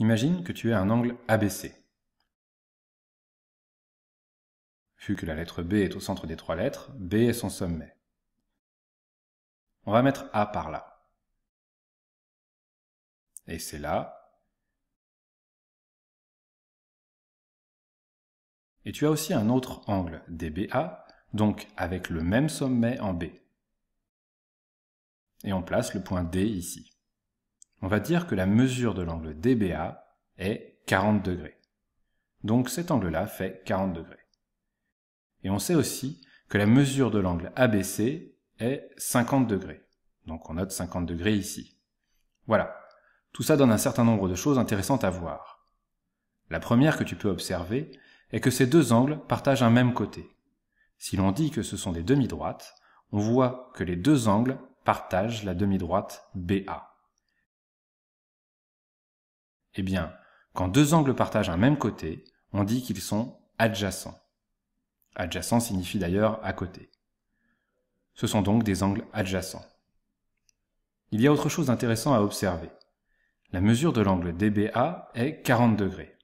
Imagine que tu aies un angle ABC. Vu que la lettre B est au centre des trois lettres, B est son sommet. On va mettre A par là. Et c'est là. Et tu as aussi un autre angle, DBA, donc avec le même sommet en B. Et on place le point D ici on va dire que la mesure de l'angle DBA est 40 degrés. Donc cet angle-là fait 40 degrés. Et on sait aussi que la mesure de l'angle ABC est 50 degrés. Donc on note 50 degrés ici. Voilà. Tout ça donne un certain nombre de choses intéressantes à voir. La première que tu peux observer est que ces deux angles partagent un même côté. Si l'on dit que ce sont des demi-droites, on voit que les deux angles partagent la demi-droite BA. Eh bien, quand deux angles partagent un même côté, on dit qu'ils sont adjacents. Adjacent signifie d'ailleurs à côté. Ce sont donc des angles adjacents. Il y a autre chose d'intéressant à observer. La mesure de l'angle DBA est 40 degrés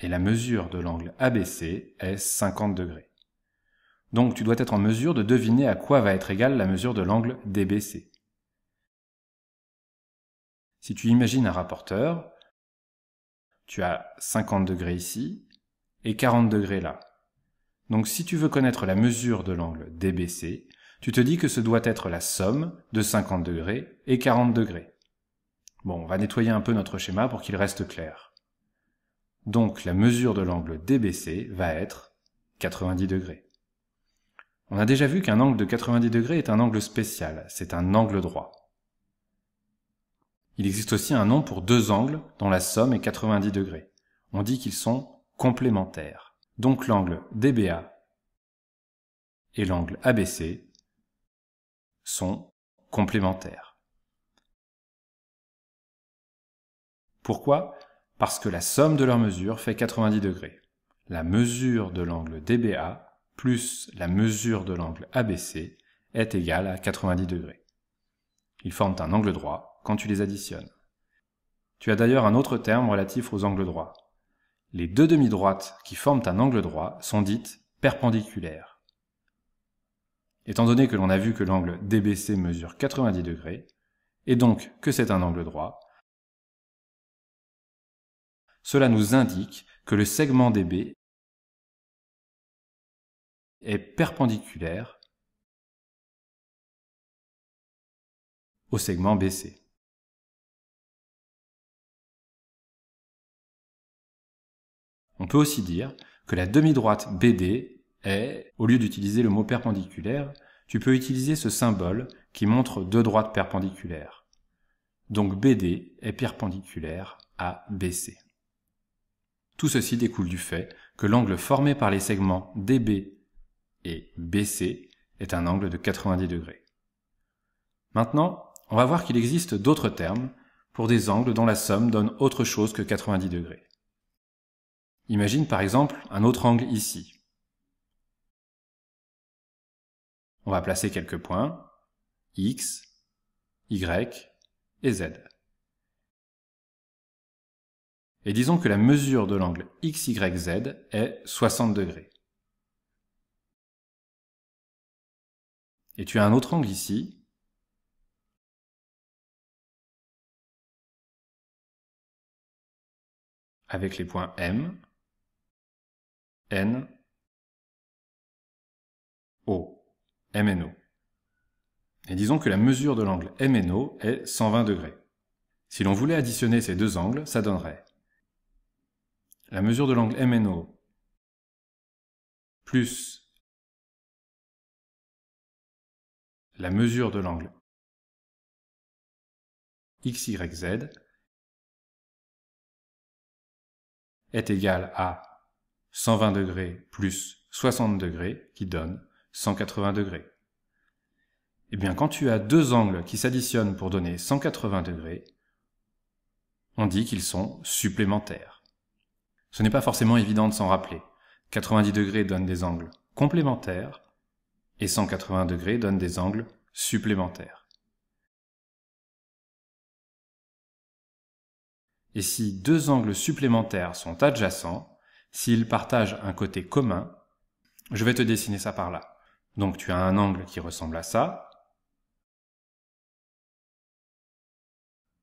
et la mesure de l'angle ABC est 50 degrés. Donc tu dois être en mesure de deviner à quoi va être égale la mesure de l'angle DBC. Si tu imagines un rapporteur, tu as 50 degrés ici et 40 degrés là. Donc si tu veux connaître la mesure de l'angle DBC, tu te dis que ce doit être la somme de 50 degrés et 40 degrés. Bon, on va nettoyer un peu notre schéma pour qu'il reste clair. Donc la mesure de l'angle DBC va être 90 degrés. On a déjà vu qu'un angle de 90 degrés est un angle spécial, c'est un angle droit. Il existe aussi un nom pour deux angles dont la somme est 90 degrés. On dit qu'ils sont complémentaires. Donc l'angle DBA et l'angle ABC sont complémentaires. Pourquoi Parce que la somme de leurs mesures fait 90 degrés. La mesure de l'angle DBA plus la mesure de l'angle ABC est égale à 90 degrés. Ils forment un angle droit quand tu les additionnes. Tu as d'ailleurs un autre terme relatif aux angles droits. Les deux demi-droites qui forment un angle droit sont dites perpendiculaires. Étant donné que l'on a vu que l'angle DBC mesure 90 degrés, et donc que c'est un angle droit, cela nous indique que le segment DB est perpendiculaire au segment BC. On peut aussi dire que la demi-droite BD est, au lieu d'utiliser le mot perpendiculaire, tu peux utiliser ce symbole qui montre deux droites perpendiculaires. Donc BD est perpendiculaire à BC. Tout ceci découle du fait que l'angle formé par les segments DB et BC est un angle de 90 degrés. Maintenant, on va voir qu'il existe d'autres termes pour des angles dont la somme donne autre chose que 90 degrés. Imagine par exemple un autre angle ici. On va placer quelques points, x, y et z. Et disons que la mesure de l'angle XYZ est 60 degrés. Et tu as un autre angle ici. Avec les points M N O MNO. Et disons que la mesure de l'angle MNO est 120 degrés. Si l'on voulait additionner ces deux angles, ça donnerait la mesure de l'angle MNO plus la mesure de l'angle XYZ est égale à 120 degrés plus 60 degrés qui donne 180 degrés. Eh bien, quand tu as deux angles qui s'additionnent pour donner 180 degrés, on dit qu'ils sont supplémentaires. Ce n'est pas forcément évident de s'en rappeler. 90 degrés donne des angles complémentaires et 180 degrés donne des angles supplémentaires. Et si deux angles supplémentaires sont adjacents, s'ils partagent un côté commun, je vais te dessiner ça par là. Donc tu as un angle qui ressemble à ça.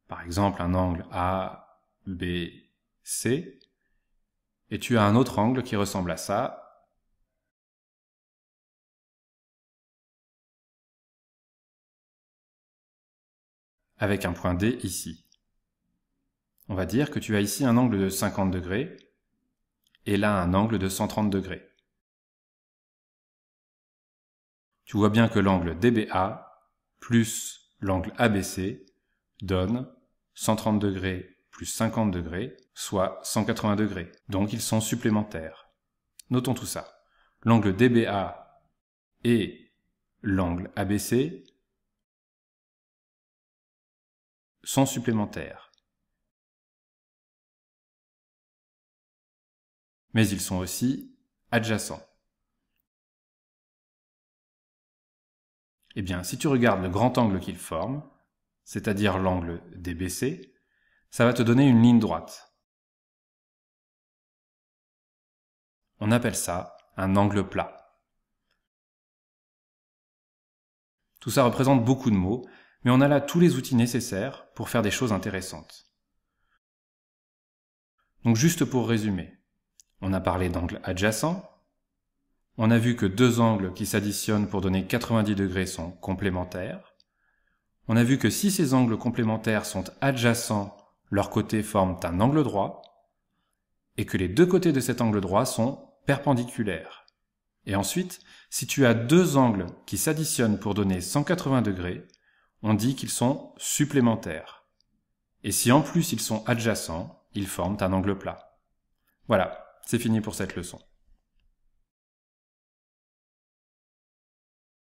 Par exemple, un angle A, B, C. Et tu as un autre angle qui ressemble à ça. Avec un point D ici. On va dire que tu as ici un angle de 50 degrés et là un angle de 130 degrés. Tu vois bien que l'angle DBA plus l'angle ABC donne 130 degrés plus 50 degrés, soit 180 degrés. Donc ils sont supplémentaires. Notons tout ça. L'angle DBA et l'angle ABC sont supplémentaires. mais ils sont aussi adjacents. Eh bien, si tu regardes le grand angle qu'ils forment, c'est-à-dire l'angle DBC, ça va te donner une ligne droite. On appelle ça un angle plat. Tout ça représente beaucoup de mots, mais on a là tous les outils nécessaires pour faire des choses intéressantes. Donc juste pour résumer, on a parlé d'angles adjacents. On a vu que deux angles qui s'additionnent pour donner 90 degrés sont complémentaires. On a vu que si ces angles complémentaires sont adjacents, leurs côtés forment un angle droit. Et que les deux côtés de cet angle droit sont perpendiculaires. Et ensuite, si tu as deux angles qui s'additionnent pour donner 180 degrés, on dit qu'ils sont supplémentaires. Et si en plus ils sont adjacents, ils forment un angle plat. Voilà, c'est fini pour cette leçon.